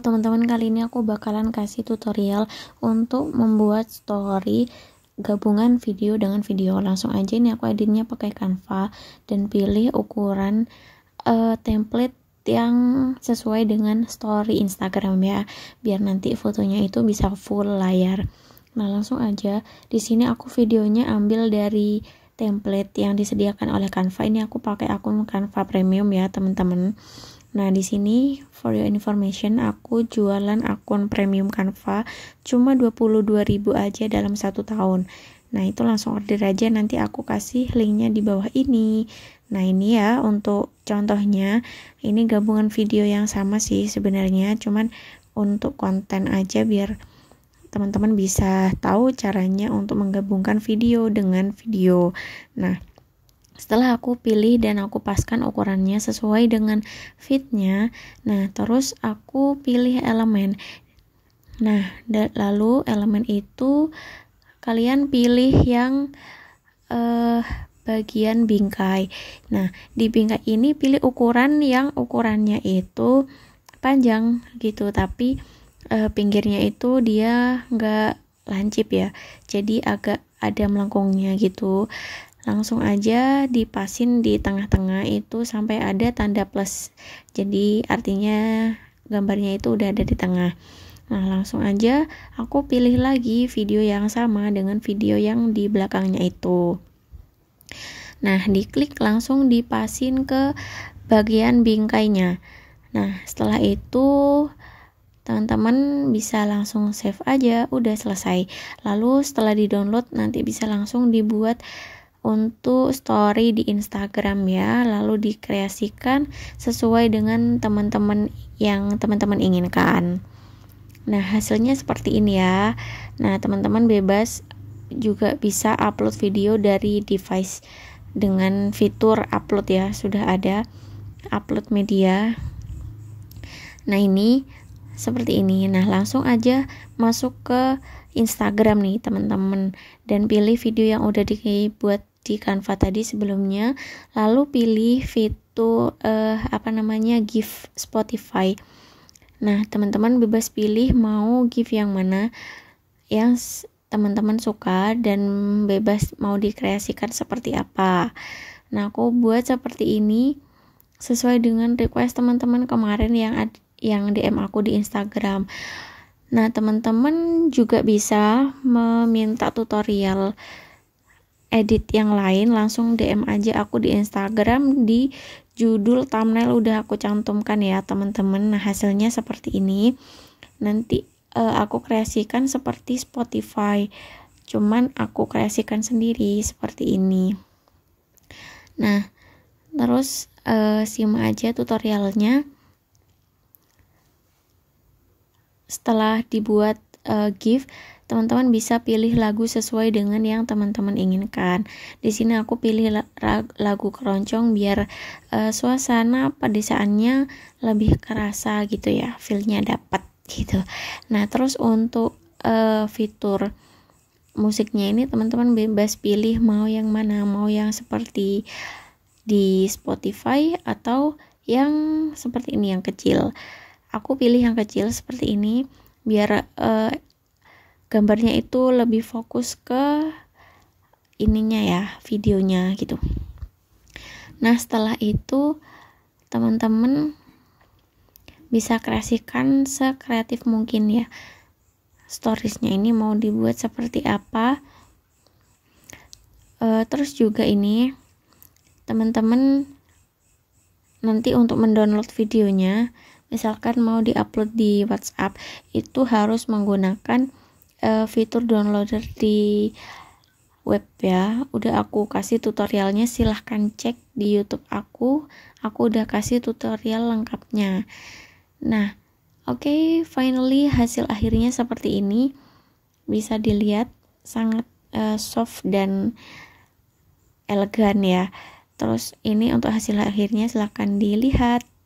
teman-teman, kali ini aku bakalan kasih tutorial untuk membuat story gabungan video dengan video. Langsung aja ini aku editnya pakai Canva dan pilih ukuran uh, template yang sesuai dengan story Instagram ya, biar nanti fotonya itu bisa full layar. Nah, langsung aja di sini aku videonya ambil dari template yang disediakan oleh Canva. Ini aku pakai akun Canva Premium ya, teman-teman. Nah, di sini for your information aku jualan akun premium Canva cuma 22.000 aja dalam satu tahun. Nah, itu langsung order aja nanti aku kasih linknya di bawah ini. Nah, ini ya untuk contohnya, ini gabungan video yang sama sih sebenarnya, cuman untuk konten aja biar teman-teman bisa tahu caranya untuk menggabungkan video dengan video. Nah, setelah aku pilih dan aku paskan ukurannya sesuai dengan fitnya, nah terus aku pilih elemen. Nah, lalu elemen itu kalian pilih yang eh, bagian bingkai. Nah, di bingkai ini pilih ukuran yang ukurannya itu panjang gitu, tapi eh, pinggirnya itu dia nggak lancip ya, jadi agak ada melengkungnya gitu langsung aja dipasin di tengah-tengah itu sampai ada tanda plus jadi artinya gambarnya itu udah ada di tengah nah langsung aja aku pilih lagi video yang sama dengan video yang di belakangnya itu nah diklik langsung dipasin ke bagian bingkainya nah setelah itu teman-teman bisa langsung save aja udah selesai lalu setelah di download nanti bisa langsung dibuat untuk story di Instagram ya, lalu dikreasikan sesuai dengan teman-teman yang teman-teman inginkan. Nah, hasilnya seperti ini ya. Nah, teman-teman bebas juga bisa upload video dari device dengan fitur upload ya, sudah ada upload media. Nah, ini seperti ini. Nah, langsung aja masuk ke Instagram nih, teman-teman, dan pilih video yang udah dibuat di Canva tadi sebelumnya, lalu pilih fitur eh, apa namanya GIF Spotify. Nah, teman-teman bebas pilih mau GIF yang mana yang teman-teman suka dan bebas mau dikreasikan seperti apa. Nah, aku buat seperti ini sesuai dengan request teman-teman kemarin yang yang DM aku di Instagram. Nah, teman-teman juga bisa meminta tutorial edit yang lain langsung DM aja aku di Instagram di judul thumbnail udah aku cantumkan ya teman-teman nah hasilnya seperti ini nanti uh, aku kreasikan seperti Spotify cuman aku kreasikan sendiri seperti ini nah terus uh, simak aja tutorialnya setelah dibuat uh, GIF teman-teman bisa pilih lagu sesuai dengan yang teman-teman inginkan. Di sini aku pilih lagu keroncong biar uh, suasana pedesaannya lebih kerasa gitu ya, feelnya dapat gitu. Nah terus untuk uh, fitur musiknya ini teman-teman bebas pilih mau yang mana, mau yang seperti di Spotify atau yang seperti ini yang kecil. Aku pilih yang kecil seperti ini biar uh, gambarnya itu lebih fokus ke ininya ya videonya gitu nah setelah itu teman-teman bisa kreasikan sekreatif mungkin ya storiesnya ini mau dibuat seperti apa e, terus juga ini teman-teman nanti untuk mendownload videonya misalkan mau diupload di WhatsApp itu harus menggunakan uh, fitur downloader di web ya udah aku kasih tutorialnya silahkan cek di youtube aku aku udah kasih tutorial lengkapnya nah oke okay, finally hasil akhirnya seperti ini bisa dilihat sangat uh, soft dan elegan ya terus ini untuk hasil akhirnya silahkan dilihat